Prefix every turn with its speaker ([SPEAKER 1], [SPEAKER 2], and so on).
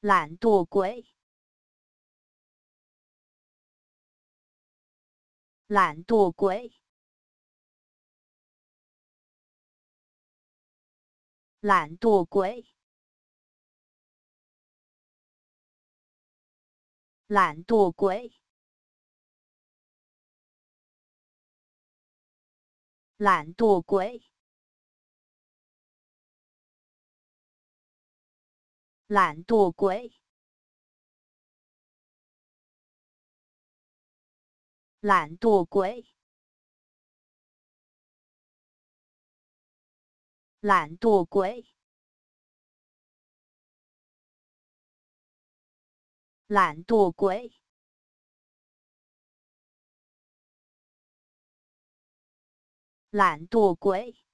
[SPEAKER 1] 懒惰鬼！懒惰鬼！懒惰鬼！懒惰鬼！懒惰鬼！懒惰鬼！懒惰鬼！懒惰鬼！懒惰鬼！懒惰鬼！